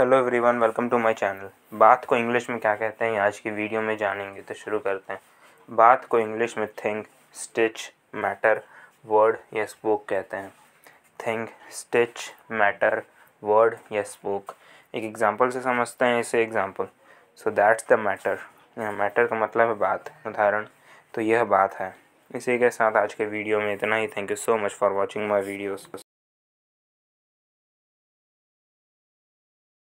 hello everyone welcome to my channel बात को English में क्या कहते हैं आज की वीडियो में जानेंगे तो शुरू करते हैं बात को इंग्लिश में थिंक स्टिच मैटर वर्ड या स्पोक कहते हैं थिंक स्टिच मैटर वर्ड या स्पोक एक एग्जांपल से समझते हैं इसे example so that's the matter matter का मतलब है बात उदाहरण तो यह बात है इसी के साथ आज के वीडियो में इतना ही thank you so much for watching my videos